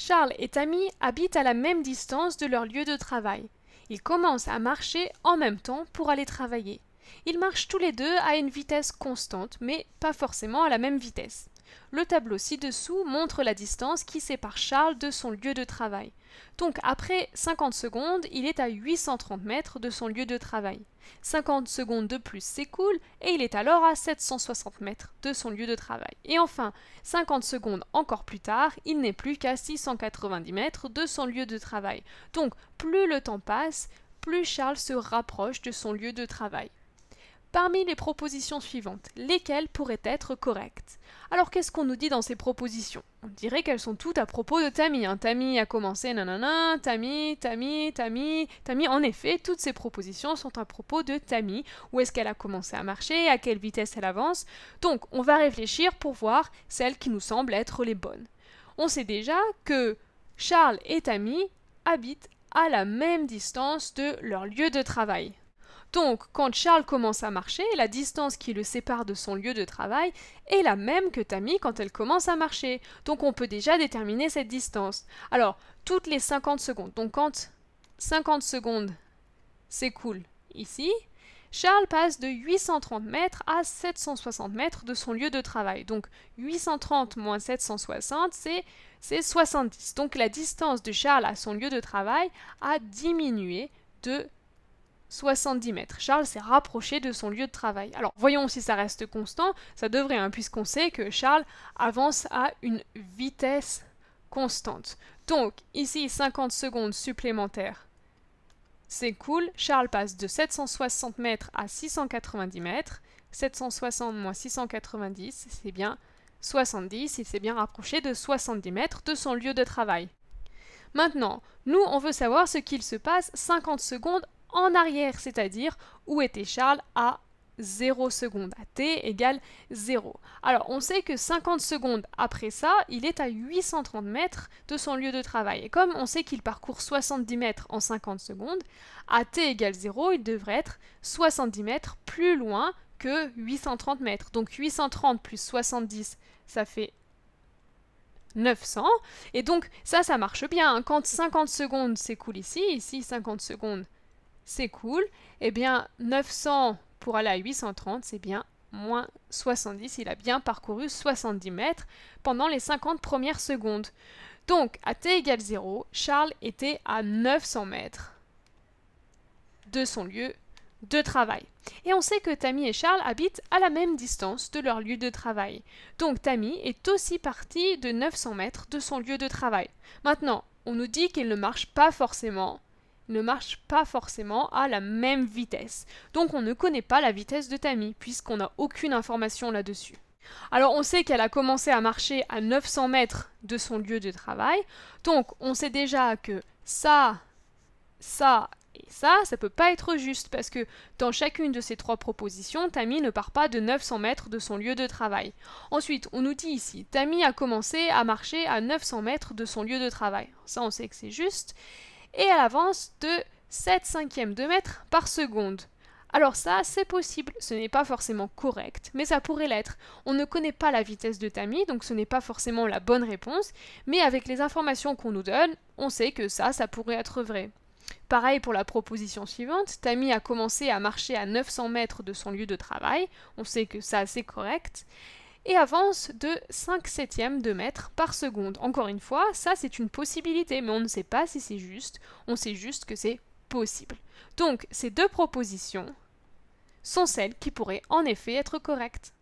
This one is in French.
Charles et Tammy habitent à la même distance de leur lieu de travail. Ils commencent à marcher en même temps pour aller travailler. Ils marchent tous les deux à une vitesse constante, mais pas forcément à la même vitesse. Le tableau ci-dessous montre la distance qui sépare Charles de son lieu de travail. Donc après 50 secondes, il est à 830 mètres de son lieu de travail. 50 secondes de plus s'écoulent et il est alors à 760 mètres de son lieu de travail. Et enfin, 50 secondes encore plus tard, il n'est plus qu'à 690 mètres de son lieu de travail. Donc plus le temps passe, plus Charles se rapproche de son lieu de travail parmi les propositions suivantes, lesquelles pourraient être correctes. Alors qu'est-ce qu'on nous dit dans ces propositions On dirait qu'elles sont toutes à propos de Tammy. Hein. Tammy a commencé, nanana, Tammy, Tammy, Tammy, Tammy. En effet, toutes ces propositions sont à propos de Tammy. Où est-ce qu'elle a commencé à marcher À quelle vitesse elle avance Donc, on va réfléchir pour voir celles qui nous semblent être les bonnes. On sait déjà que Charles et Tammy habitent à la même distance de leur lieu de travail. Donc, quand Charles commence à marcher, la distance qui le sépare de son lieu de travail est la même que Tammy quand elle commence à marcher. Donc, on peut déjà déterminer cette distance. Alors, toutes les 50 secondes. Donc, quand 50 secondes s'écoulent ici, Charles passe de 830 mètres à 760 mètres de son lieu de travail. Donc 830 moins 760, c'est 70. Donc la distance de Charles à son lieu de travail a diminué de 70 mètres. Charles s'est rapproché de son lieu de travail. Alors voyons si ça reste constant, ça devrait, hein, puisqu'on sait que Charles avance à une vitesse constante. Donc ici 50 secondes supplémentaires. C'est cool, Charles passe de 760 mètres à 690 mètres. 760 moins 690, c'est bien 70, il s'est bien rapproché de 70 mètres de son lieu de travail. Maintenant, nous, on veut savoir ce qu'il se passe 50 secondes en arrière, c'est-à-dire où était Charles à 0 secondes, à t égale 0. Alors on sait que 50 secondes après ça, il est à 830 mètres de son lieu de travail. Et comme on sait qu'il parcourt 70 mètres en 50 secondes, à t égale 0, il devrait être 70 mètres plus loin que 830 mètres. Donc 830 plus 70, ça fait 900. Et donc ça, ça marche bien. Quand 50 secondes s'écoulent ici, ici 50 secondes c'est cool. Eh bien, 900 pour aller à 830, c'est bien moins 70. Il a bien parcouru 70 mètres pendant les 50 premières secondes. Donc, à t égale 0, Charles était à 900 mètres de son lieu de travail. Et on sait que Tammy et Charles habitent à la même distance de leur lieu de travail. Donc Tammy est aussi partie de 900 mètres de son lieu de travail. Maintenant, on nous dit qu'il ne marche pas forcément ne marche pas forcément à la même vitesse. Donc on ne connaît pas la vitesse de Tammy, puisqu'on n'a aucune information là-dessus. Alors on sait qu'elle a commencé à marcher à 900 mètres de son lieu de travail, donc on sait déjà que ça, ça et ça, ça peut pas être juste parce que dans chacune de ces trois propositions, Tammy ne part pas de 900 mètres de son lieu de travail. Ensuite, on nous dit ici, Tammy a commencé à marcher à 900 mètres de son lieu de travail. Ça, on sait que c'est juste et elle avance de 7 cinquièmes de mètre par seconde. Alors ça, c'est possible, ce n'est pas forcément correct, mais ça pourrait l'être. On ne connaît pas la vitesse de Tammy, donc ce n'est pas forcément la bonne réponse, mais avec les informations qu'on nous donne, on sait que ça, ça pourrait être vrai. Pareil pour la proposition suivante, Tammy a commencé à marcher à 900 mètres de son lieu de travail, on sait que ça, c'est correct, et avance de 5 septièmes de mètre par seconde. Encore une fois, ça c'est une possibilité, mais on ne sait pas si c'est juste, on sait juste que c'est possible. Donc ces deux propositions sont celles qui pourraient en effet être correctes.